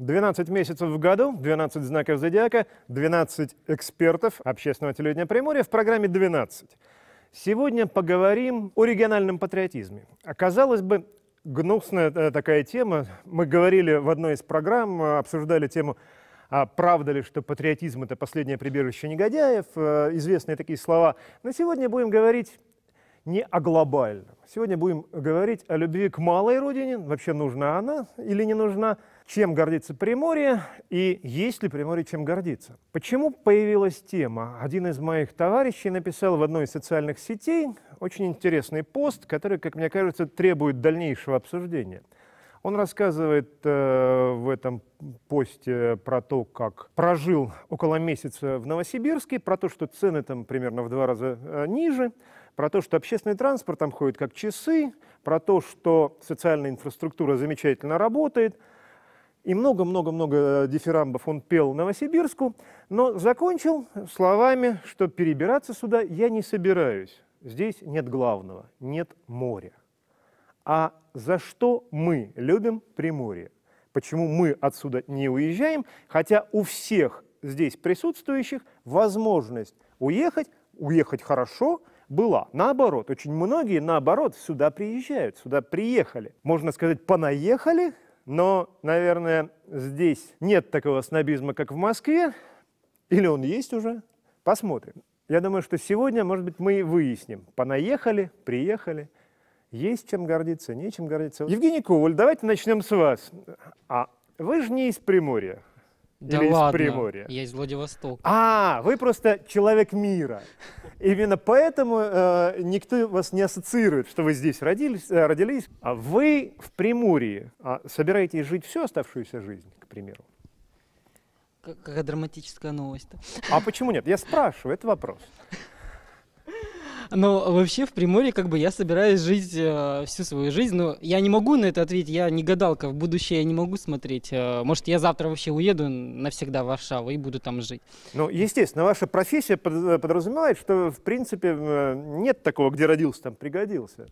12 месяцев в году, 12 знаков зодиака, 12 экспертов общественного телевидения Приморья в программе «12». Сегодня поговорим о региональном патриотизме. Оказалось а, бы, гнусная э, такая тема. Мы говорили в одной из программ, э, обсуждали тему а правда ли, что патриотизм – это последнее прибежище негодяев, э, известные такие слова. Но сегодня будем говорить не о глобальном. Сегодня будем говорить о любви к малой родине, вообще нужна она или не нужна – чем гордится Приморье и есть ли Приморье чем гордиться. Почему появилась тема? Один из моих товарищей написал в одной из социальных сетей очень интересный пост, который, как мне кажется, требует дальнейшего обсуждения. Он рассказывает э, в этом посте про то, как прожил около месяца в Новосибирске, про то, что цены там примерно в два раза э, ниже, про то, что общественный транспорт там ходит как часы, про то, что социальная инфраструктура замечательно работает – и много-много-много э, дифирамбов он пел Новосибирску, но закончил словами, что перебираться сюда я не собираюсь. Здесь нет главного, нет моря. А за что мы любим Приморье? Почему мы отсюда не уезжаем, хотя у всех здесь присутствующих возможность уехать, уехать хорошо, была. Наоборот, очень многие, наоборот, сюда приезжают, сюда приехали. Можно сказать, понаехали, но, наверное, здесь нет такого снобизма, как в Москве, или он есть уже, посмотрим. Я думаю, что сегодня, может быть, мы и выясним, понаехали, приехали, есть чем гордиться, нечем гордиться. Евгений Коваль, давайте начнем с вас. А вы же не из Приморья. Да Или ладно, из Приморья? я из Владивостока. А, вы просто человек мира. Именно поэтому э, никто вас не ассоциирует, что вы здесь родились. Э, родились. А вы в Приморье а собираетесь жить всю оставшуюся жизнь, к примеру? Какая драматическая новость. А почему нет? Я спрашиваю, это вопрос. Но вообще в Приморье как бы я собираюсь жить э, всю свою жизнь. Но я не могу на это ответить, я не гадалка, в будущее я не могу смотреть. Э, может, я завтра вообще уеду навсегда в Варшаву и буду там жить. Ну, естественно, ваша профессия э, подразумевает, что, в принципе, нет такого, где родился, там пригодился.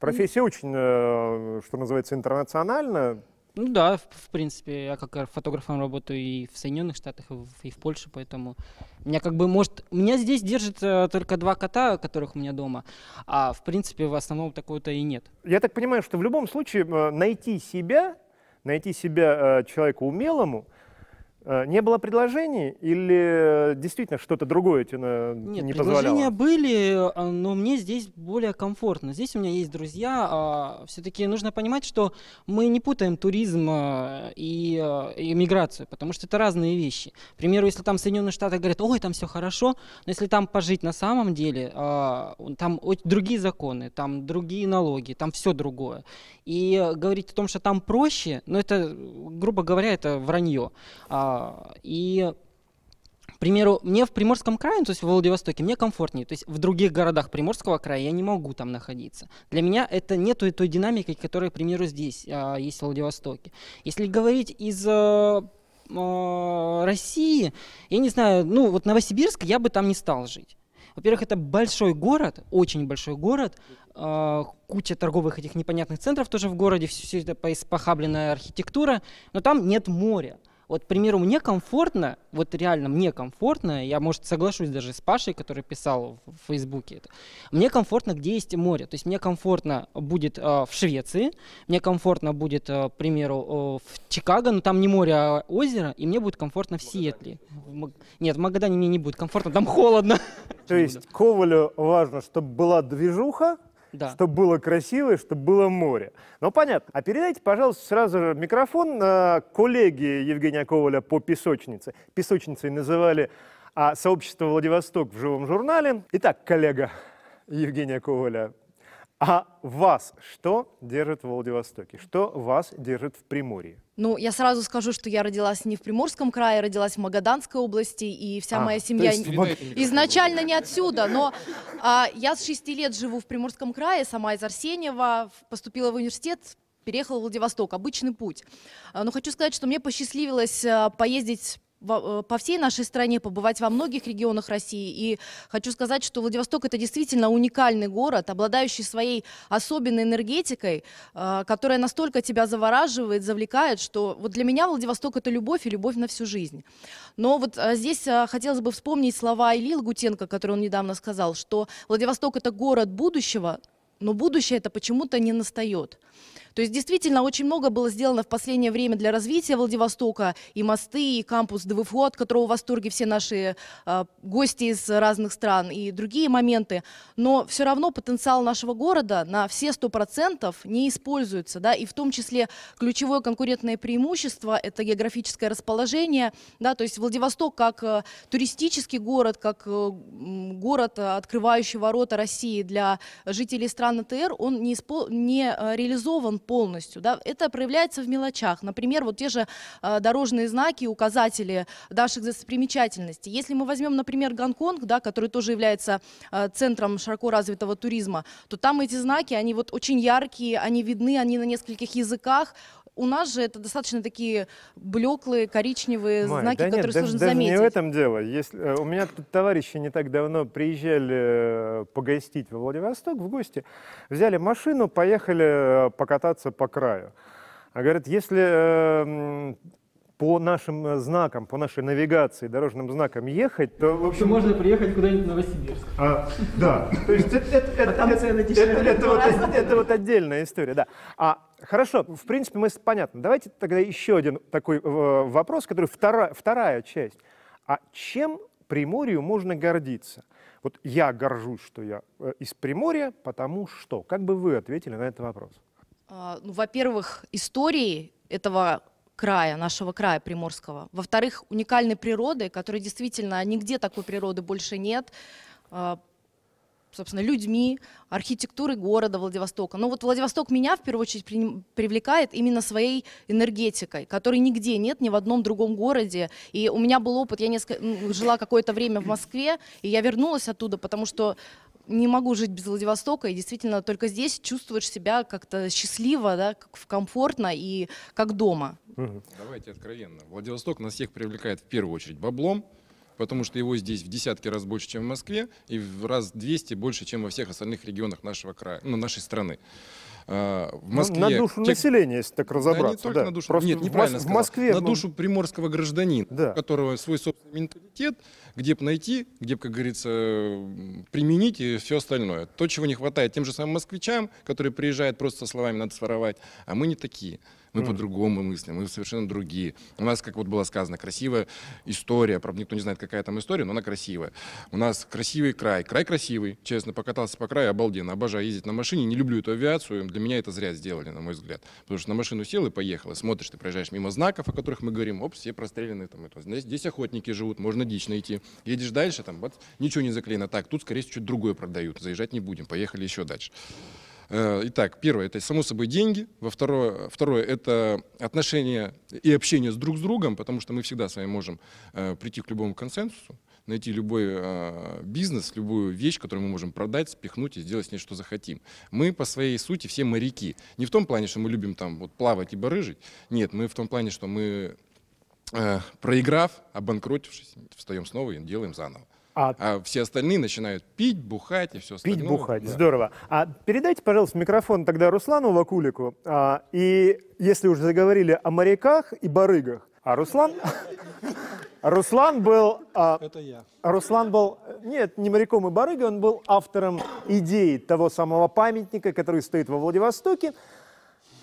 Профессия очень, э, что называется, интернациональна. Ну да, в, в принципе, я как фотографом работаю и в Соединенных Штатах, и в, и в Польше, поэтому меня как бы может... Меня здесь держит э, только два кота, которых у меня дома, а в принципе в основном такого-то и нет. Я так понимаю, что в любом случае э, найти себя, найти себя э, человеку умелому, Э, не было предложений или действительно что-то другое тебе Нет, не позволяло? предложения были, э, но мне здесь более комфортно. Здесь у меня есть друзья. А, Все-таки нужно понимать, что мы не путаем туризм э, и иммиграцию, потому что это разные вещи. К примеру, если там Соединенные Штаты говорят, ой, там все хорошо, но если там пожить на самом деле, там другие законы, там другие налоги, там все другое. И говорить о том, что там проще, ну это, грубо говоря, это вранье. А, а, и к примеру, мне в Приморском крае, ну, то есть в Владивостоке, мне комфортнее. То есть в других городах Приморского края я не могу там находиться. Для меня это нету той, динамики, которая, к примеру, здесь а, есть в Владивостоке. Если говорить из э, а, России, я не знаю, ну вот Новосибирск, я бы там не стал жить. Во-первых, это большой город, очень большой город, куча торговых этих непонятных центров тоже в городе, все, все это похабленная архитектура, но там нет моря. Вот, к примеру, мне комфортно, вот реально мне комфортно, я, может, соглашусь даже с Пашей, который писал в Фейсбуке это, мне комфортно, где есть море. То есть мне комфортно будет э, в Швеции, мне комфортно будет, э, к примеру, э, в Чикаго, но там не море, а озеро, и мне будет комфортно в Сиэтле. Нет, в Магадане мне не будет комфортно, там холодно. То есть Ковалю важно, чтобы была движуха, да. чтобы было красиво и чтобы было море. Ну, понятно. А передайте, пожалуйста, сразу же микрофон э, коллеге Евгения Коваля по песочнице. Песочницей называли а, сообщество «Владивосток» в живом журнале. Итак, коллега Евгения Коваля, а вас что держит в Владивостоке? Что вас держит в Приморье? Ну, я сразу скажу, что я родилась не в Приморском крае, а родилась в Магаданской области, и вся а, моя семья есть, изначально не отсюда. Но а, я с шести лет живу в Приморском крае, сама из Арсеньева, поступила в университет, переехала в Владивосток. Обычный путь. А, но хочу сказать, что мне посчастливилось а, поездить Э, по всей нашей стране, побывать во многих регионах России. И хочу сказать, что Владивосток это действительно уникальный город, обладающий своей особенной энергетикой, э, которая настолько тебя завораживает, завлекает, что вот для меня Владивосток это любовь и любовь на всю жизнь. Но вот э, здесь хотелось бы вспомнить слова Ильи Лагутенко, которые он недавно сказал, что Владивосток это город будущего, но будущее это почему-то не настает. То есть действительно очень много было сделано в последнее время для развития Владивостока, и мосты, и кампус ДВФУ, от которого в восторге все наши э, гости из разных стран, и другие моменты. Но все равно потенциал нашего города на все 100% не используется. Да? И в том числе ключевое конкурентное преимущество – это географическое расположение. Да? То есть Владивосток как э, туристический город, как э, город, открывающий ворота России для жителей стран, план АТР, он не, испол... не э, реализован полностью. Да? Это проявляется в мелочах. Например, вот те же э, дорожные знаки, указатели наших достопримечательностей. Если мы возьмем, например, Гонконг, да, который тоже является э, центром широко развитого туризма, то там эти знаки, они вот очень яркие, они видны, они на нескольких языках, у нас же это достаточно такие блеклые, коричневые Май, знаки, да которые нет, сложно даже, заметить. Даже не в этом дело. Если, э, у меня тут товарищи не так давно приезжали э, погостить во Владивосток в гости, взяли машину, поехали э, покататься по краю. А говорят, если по нашим э, знакам, по нашей навигации, дорожным знакам ехать, то... В общем, можно приехать куда-нибудь в Новосибирск. А, да, то есть это, это, а это, это, это, вот, это вот отдельная история, да. А, хорошо, в принципе, мы понятно. Давайте тогда еще один такой э, вопрос, который вторая, вторая часть. А чем Приморью можно гордиться? Вот я горжусь, что я э, из Приморья, потому что. Как бы вы ответили на этот вопрос? А, ну, во-первых, истории этого края, нашего края приморского. Во-вторых, уникальной природы, которой действительно нигде такой природы больше нет, а, собственно, людьми, архитектурой города Владивостока. Но вот Владивосток меня в первую очередь привлекает именно своей энергетикой, которой нигде нет, ни в одном другом городе. И у меня был опыт, я несколько, жила какое-то время в Москве, и я вернулась оттуда, потому что не могу жить без Владивостока, и действительно только здесь чувствуешь себя как-то счастливо, да, как комфортно и как дома. Давайте откровенно. Владивосток нас всех привлекает в первую очередь баблом, потому что его здесь в десятки раз больше, чем в Москве, и в раз 200 больше, чем во всех остальных регионах нашего края, ну, нашей страны. Э, в Москве... На душу те... населения, если так разобраться. Да, не только да. на душу... Просто Нет, неправильно в, сказал. На ну, душу приморского гражданина, да. у которого свой собственный менталитет, где бы найти, где бы, как говорится, применить и все остальное. То, чего не хватает тем же самым москвичам, которые приезжают просто со словами «надо своровать», а мы не такие мы mm. по-другому мыслим, мы совершенно другие. У нас, как вот было сказано, красивая история, правда, никто не знает, какая там история, но она красивая. У нас красивый край, край красивый, честно, покатался по краю, обалденно, обожаю ездить на машине, не люблю эту авиацию, для меня это зря сделали, на мой взгляд. Потому что на машину сел и поехал, и смотришь, ты проезжаешь мимо знаков, о которых мы говорим, оп, все прострелены там, это. Здесь, здесь охотники живут, можно дичь найти. Едешь дальше, там, вот, ничего не заклеено, так, тут, скорее всего, что-то другое продают, заезжать не будем, поехали еще дальше. Э, итак, первое – это, само собой, деньги. Во второе, второе – это отношения и общение с друг с другом, потому что мы всегда с вами можем э, прийти к любому консенсусу, найти любой э, бизнес, любую вещь, которую мы можем продать, спихнуть и сделать с ней, что захотим. Мы по своей сути все моряки. Не в том плане, что мы любим там вот плавать и барыжить. Нет, мы в том плане, что мы проиграв, обанкротившись, встаем снова и делаем заново. А, а все остальные начинают пить, бухать и все остальное. Пить, бухать, да. здорово. А передайте, пожалуйста, микрофон тогда Руслану Вакулику. А, и если уже заговорили о моряках и барыгах, а Руслан... Руслан был... А, Это я. Руслан был... Нет, не моряком и барыгой, он был автором идеи того самого памятника, который стоит во Владивостоке.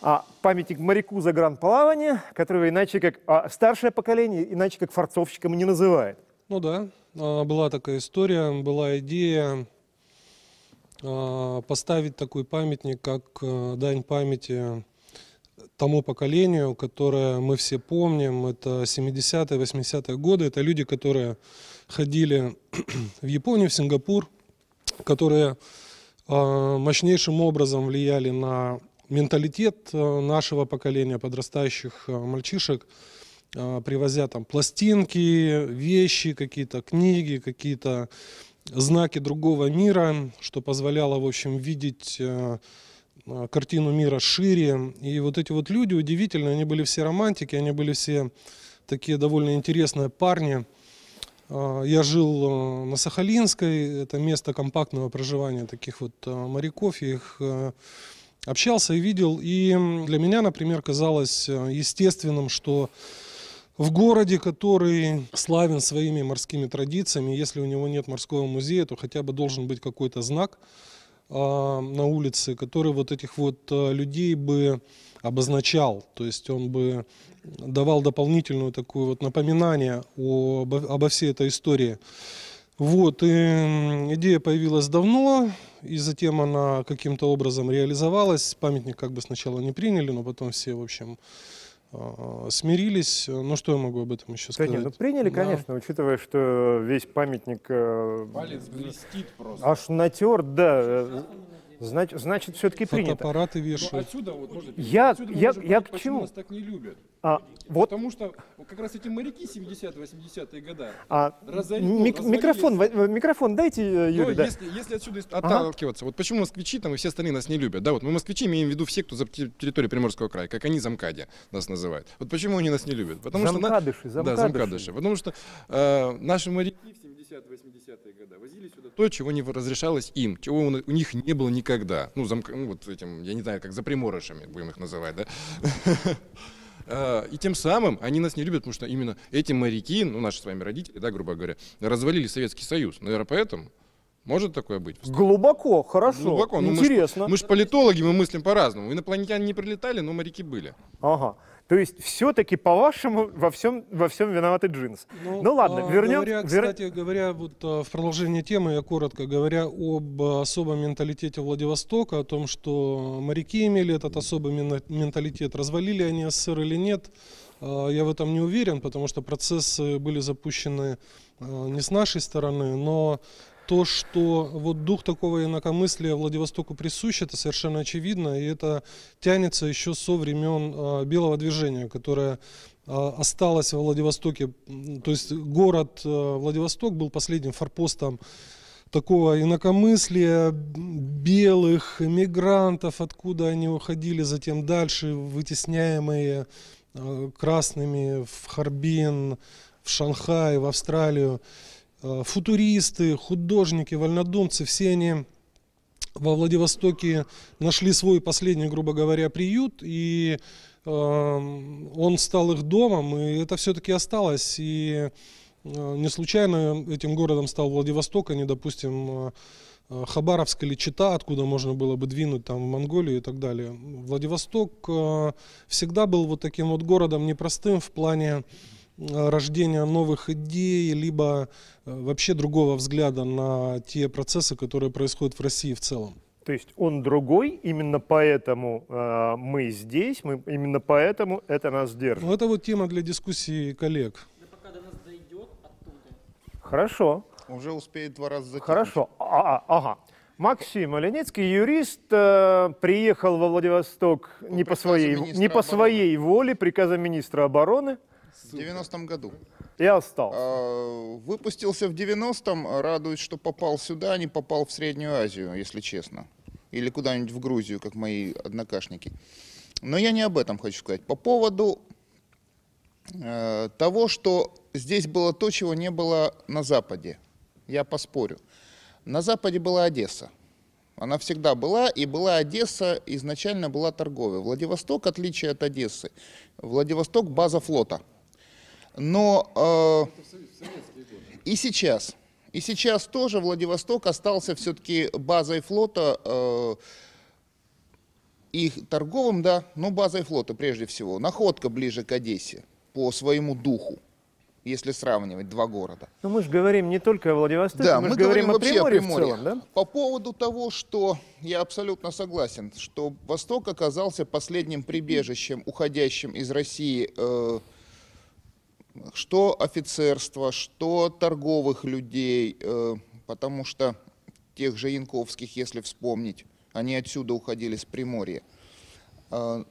А, памятник моряку за гранд плавание, которого иначе как... А, старшее поколение иначе как форцовщиком не называет. Ну да, а, была такая история, была идея а, поставить такой памятник, как а, дань памяти тому поколению, которое мы все помним, это 70-е, 80-е годы, это люди, которые ходили в Японию, в Сингапур, которые мощнейшим образом влияли на менталитет нашего поколения подрастающих мальчишек, а, привозя там пластинки, вещи, какие-то книги, какие-то знаки другого мира, что позволяло, в общем, видеть а, а, картину мира шире. И вот эти вот люди удивительно, они были все романтики, они были все такие довольно интересные парни. Я жил на Сахалинской, это место компактного проживания таких вот моряков, я их общался и видел. И для меня, например, казалось естественным, что в городе, который славен своими морскими традициями, если у него нет морского музея, то хотя бы должен быть какой-то знак э, на улице, который вот этих вот э, людей бы обозначал, то есть он бы давал дополнительную такую вот напоминание о, обо, обо всей этой истории. Вот, и идея появилась давно, и затем она каким-то образом реализовалась. Памятник как бы сначала не приняли, но потом все, в общем, Э, смирились. Ну, что я могу об этом еще сказать? Да нет, ну, приняли, да. конечно, учитывая, что весь памятник... Э, Палец блестит просто. Аж натер, да. Э, Значит, значит все-таки принято. Фотоаппараты вешают. Ну, отсюда вот можно я, отсюда я, можно я понять, к чему? нас так не любят. А, вот. Потому что как раз эти моряки 70-80-е года а, разорили, мик- микрофон, э, микрофон дайте, э, ну, Юрий. Но да. если, если отсюда отталкиваться, ага. вот почему москвичи там и все остальные нас не любят. Да, вот мы москвичи имеем в виду всех, кто за территорию Приморского края, как они замкади нас называют. Вот почему они нас не любят? Потому замкадыши, что, замкадыши. Да, замкадыши. Потому что э, наши моряки в 70-80-е годы, возили сюда то, чего не разрешалось им, чего у них не было никогда. Ну, замк... ну вот этим, я не знаю, как за заприморышами будем их называть, да? А, и тем самым они нас не любят, потому что именно эти моряки, ну, наши с вами родители, да, грубо говоря, развалили Советский Союз. Наверное, поэтому может такое быть? Глубоко, хорошо. Глубоко. Ну, Интересно. Мы же политологи, мы мыслим по-разному. Инопланетяне не прилетали, но моряки были. Ага. То есть все-таки, по-вашему, во всем, во всем виноваты джинсы. Ну, ну ладно, а, вернем... Говоря, вер... Кстати говоря, вот э, в продолжение темы, я коротко говоря об особом менталитете Владивостока, о том, что моряки имели этот особый менталитет, развалили они СССР или нет, э, я в этом не уверен, потому что процессы были запущены э, не с нашей стороны, но то, что вот дух такого инакомыслия Владивостоку присущ, это совершенно очевидно, и это тянется еще со времен а, Белого движения, которое а, осталось во Владивостоке. То есть город а, Владивосток был последним форпостом такого инакомыслия белых мигрантов, откуда они уходили затем дальше, вытесняемые красными в Харбин, в Шанхай, в Австралию. Э, футуристы, художники, вольнодумцы, все они во Владивостоке нашли свой последний, грубо говоря, приют, и э, он стал их домом, и это все-таки осталось. И э, не случайно этим городом стал Владивосток, а не, допустим, Хабаровск или Чита, откуда можно было бы двинуть там в Монголию и так далее. Владивосток всегда был вот таким вот городом непростым в плане... Э, рождения новых идей, либо э, вообще другого взгляда на те процессы, которые происходят в России в целом. То есть он другой, именно поэтому э, мы здесь, мы, именно поэтому это нас держит. Ну, это вот тема для дискуссии коллег. Да пока до нас дойдет оттуда. Хорошо. Уже успеет два раза затянуть. Хорошо, а, а, ага. Максим Оленецкий, юрист, э, приехал во Владивосток ну, не по, своей, не по своей воле, приказа министра обороны. В 90-м году. Я остался. А, выпустился в 90-м, радуюсь, что попал сюда, а не попал в Среднюю Азию, если честно. Или куда-нибудь в Грузию, как мои однокашники. Но я не об этом хочу сказать. По поводу э, того, что здесь было то, чего не было на Западе. Я поспорю. На Западе была Одесса. Она всегда была, и была Одесса, изначально была торговая. Владивосток, отличие от Одессы, Владивосток – база флота – но э, и сейчас, и сейчас тоже Владивосток остался все-таки базой флота, э, и торговым, да, но базой флота прежде всего. Находка ближе к Одессе по своему духу если сравнивать два города. Но мы же говорим не только о Владивостоке, да, мы, мы говорим, говорим о Приморье, о Приморье. В целом, да? По поводу того, что я абсолютно согласен, что Восток оказался последним прибежищем, уходящим из России э, что офицерства, что торговых людей, э, потому что тех же Янковских, если вспомнить, они отсюда уходили с Приморья. Э,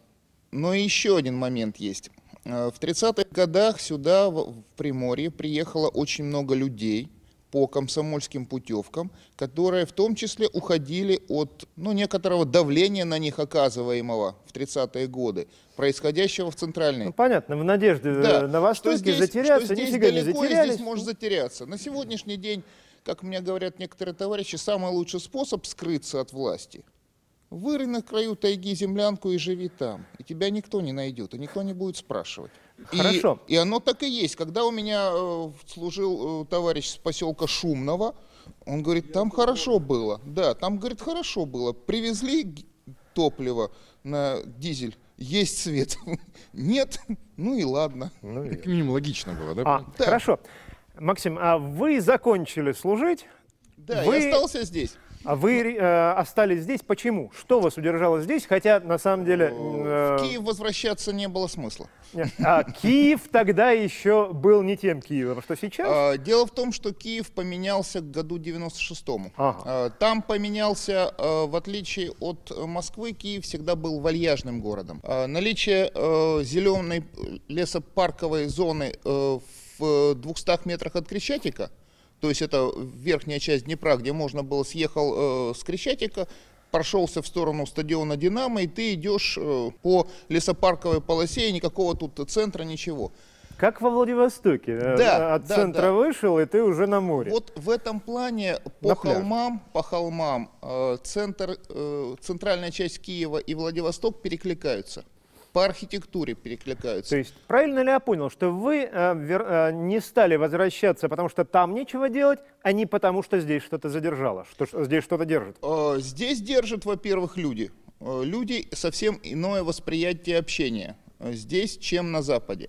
но еще один момент есть. Э, в 30-х годах сюда, в Приморье, приехало очень много людей – по комсомольским путевкам, которые в том числе уходили от ну, некоторого давления на них оказываемого в 30-е годы, происходящего в Центральной. Ну, понятно, в надежде э, да. на вас что здесь, затеряться, что здесь нифига далеко, не затерялись. здесь может затеряться. На сегодняшний день, как мне говорят некоторые товарищи, самый лучший способ скрыться от власти – Вырой на краю тайги землянку и живи там. И тебя никто не найдет, и никто не будет спрашивать. Хорошо. И, и оно так и есть. Когда у меня э, служил э, товарищ с поселка Шумного, он говорит, там хорошо было. Да, там, говорит, хорошо было. Привезли топливо на дизель, есть свет. Нет, ну и ладно. Ну, и... Как минимум логично было, да? А, да. Хорошо. Максим, а вы закончили служить? Да, вы... я остался здесь. А вы э, остались здесь. Почему? Что вас удержало здесь? Хотя, на самом деле... Э... В э, Киев возвращаться не было смысла. Нет. Э, а Киев тогда еще был не тем Киевом, что сейчас? А, дело в том, что Киев поменялся к году 96-му. Ага. А, там поменялся, а, в отличие от Москвы, Киев всегда был вальяжным городом. А, наличие а, зеленой лесопарковой зоны а, в 200 метрах от Крещатика – то есть это верхняя часть Днепра, где можно было съехал э, с Крещатика, прошелся в сторону стадиона «Динамо», и ты идешь э, по лесопарковой полосе, и никакого тут центра, ничего. Как во Владивостоке. Э, да, э, От да, центра да. вышел, и ты уже на море. Вот в этом плане по на холмам, пляж. по холмам э, центр, э, центральная часть Киева и Владивосток перекликаются по архитектуре перекликаются. То есть правильно ли я понял, что вы э, вер, э, не стали возвращаться, потому что там нечего делать, а не потому, что здесь что-то задержало, что, что здесь что-то держит? Э, здесь держат, во-первых, люди. Э, люди совсем иное восприятие общения э, здесь, чем на Западе.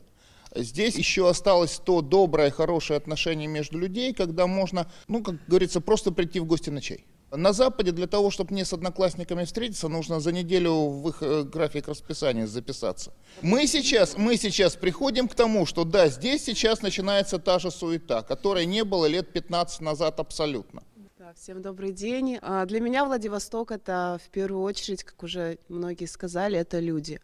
Здесь еще осталось то доброе, хорошее отношение между людей, когда можно, ну, как говорится, просто прийти в гости на чай. На Западе для того, чтобы мне с одноклассниками встретиться, нужно за неделю в их э, график расписания записаться. Мы сейчас, мы сейчас приходим к тому, что да, здесь сейчас начинается та же суета, которой не было лет 15 назад абсолютно. всем добрый день. А, для меня Владивосток это в первую очередь, как уже многие сказали, это люди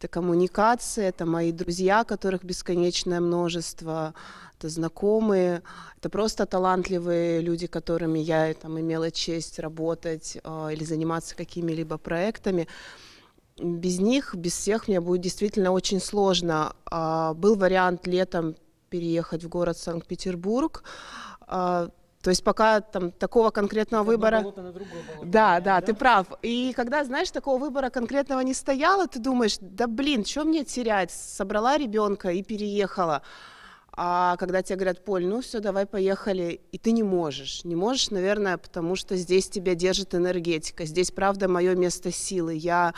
это коммуникация, это мои друзья, которых бесконечное множество, это знакомые, это просто талантливые люди, которыми я э, там имела честь работать э, или заниматься какими-либо проектами. Без них, без всех мне будет действительно очень сложно. Э, был вариант летом переехать в город Санкт-Петербург. Э, то есть пока там такого конкретного Одно выбора... Болото на другое болото. Да, да, да, ты прав. И когда, знаешь, такого выбора конкретного не стояло, ты думаешь, да блин, что мне терять? Собрала ребенка и переехала. А когда тебе говорят, Поль, ну все, давай поехали, и ты не можешь. Не можешь, наверное, потому что здесь тебя держит энергетика. Здесь, правда, мое место силы. Я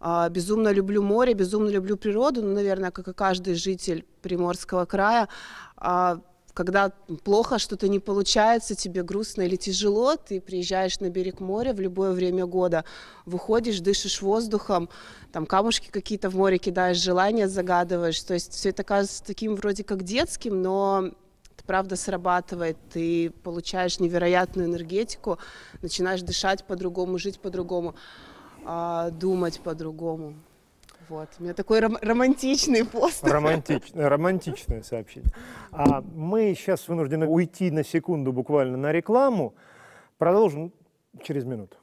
а, безумно люблю море, безумно люблю природу, ну, наверное, как и каждый житель Приморского края. А, когда плохо что-то не получается, тебе грустно или тяжело, ты приезжаешь на берег моря в любое время года, выходишь, дышишь воздухом, там камушки какие-то в море кидаешь, желания загадываешь. То есть все это кажется таким вроде как детским, но правда срабатывает, ты получаешь невероятную энергетику, начинаешь дышать по-другому, жить по-другому, а, думать по-другому. Вот, у меня такой ром- романтичный пост. Романтичное, романтичное сообщение. А мы сейчас вынуждены уйти на секунду буквально на рекламу. Продолжим через минуту.